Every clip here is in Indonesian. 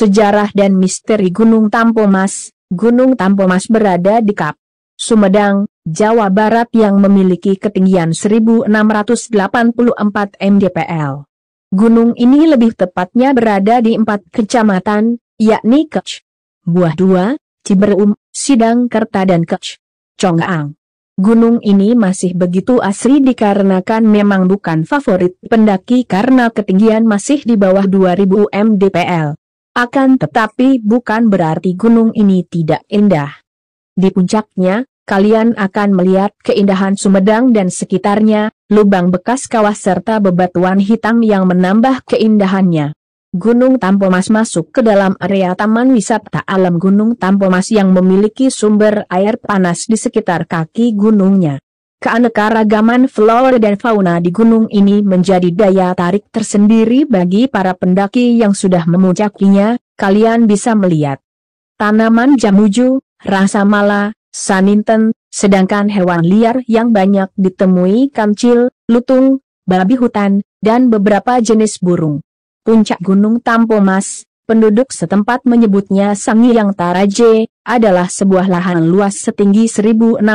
Sejarah dan Misteri Gunung Tampomas Gunung Tampomas berada di Kap Sumedang, Jawa Barat yang memiliki ketinggian 1684 mdpl. Gunung ini lebih tepatnya berada di empat kecamatan, yakni Kec, Buah Dua, Ciberum, Sidang Kerta dan Kec, Congaang. Gunung ini masih begitu asri dikarenakan memang bukan favorit pendaki karena ketinggian masih di bawah 2000 mdpl. Akan tetapi bukan berarti gunung ini tidak indah. Di puncaknya, kalian akan melihat keindahan Sumedang dan sekitarnya, lubang bekas kawah serta bebatuan hitam yang menambah keindahannya. Gunung Tampomas masuk ke dalam area Taman Wisata Alam Gunung Tampomas yang memiliki sumber air panas di sekitar kaki gunungnya. Keanekaragaman flora dan fauna di gunung ini menjadi daya tarik tersendiri bagi para pendaki yang sudah memuncakinya, kalian bisa melihat tanaman jamuju, rasa mala, saninten, sedangkan hewan liar yang banyak ditemui kancil, lutung, babi hutan, dan beberapa jenis burung. Puncak Gunung Tampomas, Penduduk setempat menyebutnya Sangyang Taraje, adalah sebuah lahan luas setinggi 1684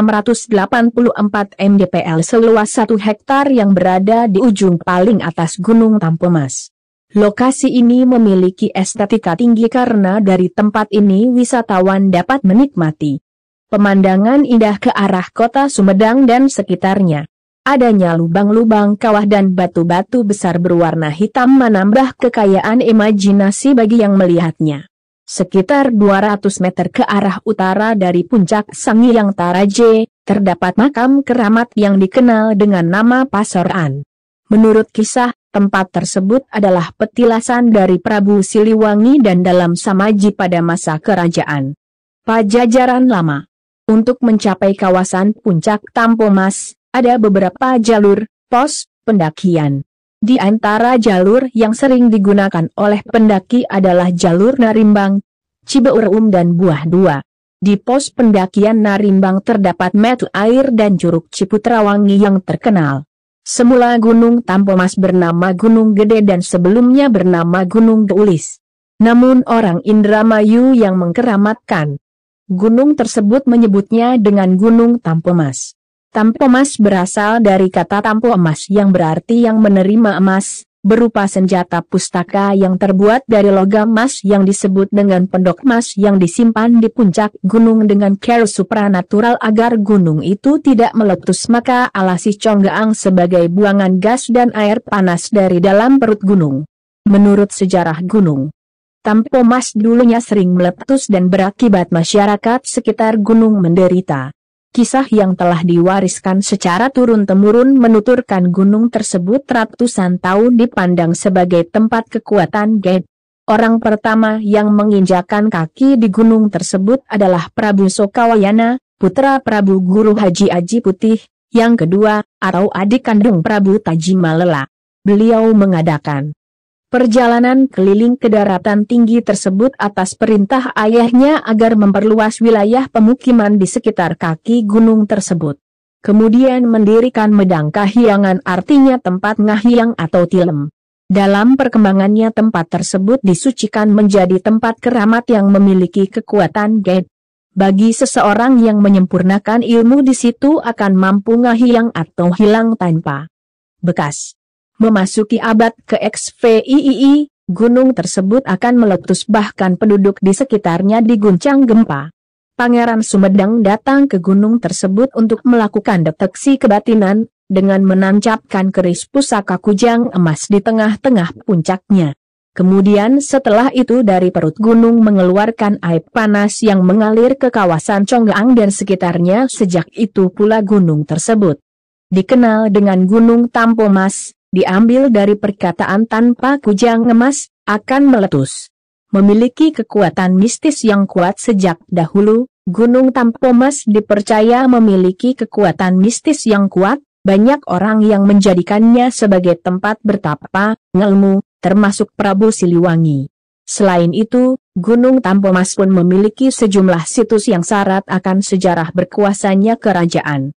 mdpl seluas 1 hektar yang berada di ujung paling atas Gunung Tampomas. Lokasi ini memiliki estetika tinggi karena dari tempat ini wisatawan dapat menikmati pemandangan indah ke arah kota Sumedang dan sekitarnya. Adanya lubang-lubang kawah dan batu-batu besar berwarna hitam menambah kekayaan imajinasi bagi yang melihatnya. Sekitar 200 meter ke arah utara dari puncak Sangi Taraje, terdapat makam keramat yang dikenal dengan nama Pasoran. Menurut kisah, tempat tersebut adalah petilasan dari Prabu Siliwangi dan dalam Samaji pada masa kerajaan Pajajaran Lama. Untuk mencapai kawasan puncak Tampomas, ada beberapa jalur, pos, pendakian. Di antara jalur yang sering digunakan oleh pendaki adalah jalur Narimbang, Cibeureum dan Buah Dua. Di pos pendakian Narimbang terdapat metu air dan curug Ciputrawangi yang terkenal. Semula Gunung Tampomas bernama Gunung Gede dan sebelumnya bernama Gunung Geulis. Namun orang Indramayu yang mengkeramatkan gunung tersebut menyebutnya dengan Gunung Tampomas. Tampo emas berasal dari kata tampu emas yang berarti yang menerima emas, berupa senjata pustaka yang terbuat dari logam emas yang disebut dengan pendok emas yang disimpan di puncak gunung dengan care supranatural agar gunung itu tidak meletus maka alasi conggaang sebagai buangan gas dan air panas dari dalam perut gunung. Menurut sejarah gunung, tampo emas dulunya sering meletus dan berakibat masyarakat sekitar gunung menderita. Kisah yang telah diwariskan secara turun-temurun menuturkan gunung tersebut ratusan tahun dipandang sebagai tempat kekuatan Orang pertama yang menginjakan kaki di gunung tersebut adalah Prabu Sokawayana, putra Prabu Guru Haji Aji Putih, yang kedua, atau adik kandung Prabu Tajimalela. Beliau mengadakan Perjalanan keliling ke daratan tinggi tersebut atas perintah ayahnya agar memperluas wilayah pemukiman di sekitar kaki gunung tersebut. Kemudian mendirikan medang kahiyangan, artinya tempat ngahiyang atau tilem. Dalam perkembangannya tempat tersebut disucikan menjadi tempat keramat yang memiliki kekuatan gaib. Bagi seseorang yang menyempurnakan ilmu di situ akan mampu ngahiyang atau hilang tanpa bekas. Memasuki abad ke XVII, gunung tersebut akan meletus bahkan penduduk di sekitarnya diguncang gempa. Pangeran Sumedang datang ke gunung tersebut untuk melakukan deteksi kebatinan, dengan menancapkan keris pusaka kujang emas di tengah-tengah puncaknya. Kemudian setelah itu dari perut gunung mengeluarkan air panas yang mengalir ke kawasan Conggang dan sekitarnya sejak itu pula gunung tersebut. Dikenal dengan Gunung Tampomas, diambil dari perkataan tanpa kujang emas, akan meletus. Memiliki kekuatan mistis yang kuat sejak dahulu, Gunung Tampomas dipercaya memiliki kekuatan mistis yang kuat, banyak orang yang menjadikannya sebagai tempat bertapa, ngelmu, termasuk Prabu Siliwangi. Selain itu, Gunung Tampomas pun memiliki sejumlah situs yang syarat akan sejarah berkuasanya kerajaan.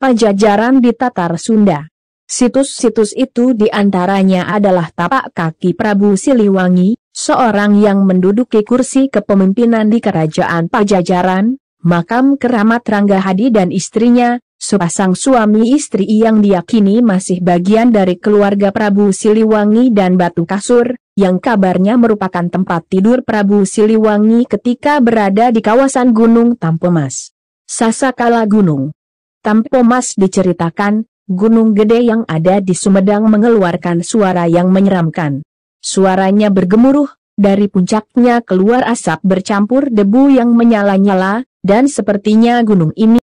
Pajajaran di Tatar Sunda Situs-situs itu diantaranya adalah tapak kaki Prabu Siliwangi, seorang yang menduduki kursi kepemimpinan di Kerajaan Pajajaran, makam keramat Rangga Hadi dan istrinya, sepasang suami istri yang diyakini masih bagian dari keluarga Prabu Siliwangi dan batu kasur, yang kabarnya merupakan tempat tidur Prabu Siliwangi ketika berada di kawasan Gunung Tampomas. Sasakala Gunung Tampomas diceritakan, Gunung gede yang ada di Sumedang mengeluarkan suara yang menyeramkan. Suaranya bergemuruh, dari puncaknya keluar asap bercampur debu yang menyala-nyala, dan sepertinya gunung ini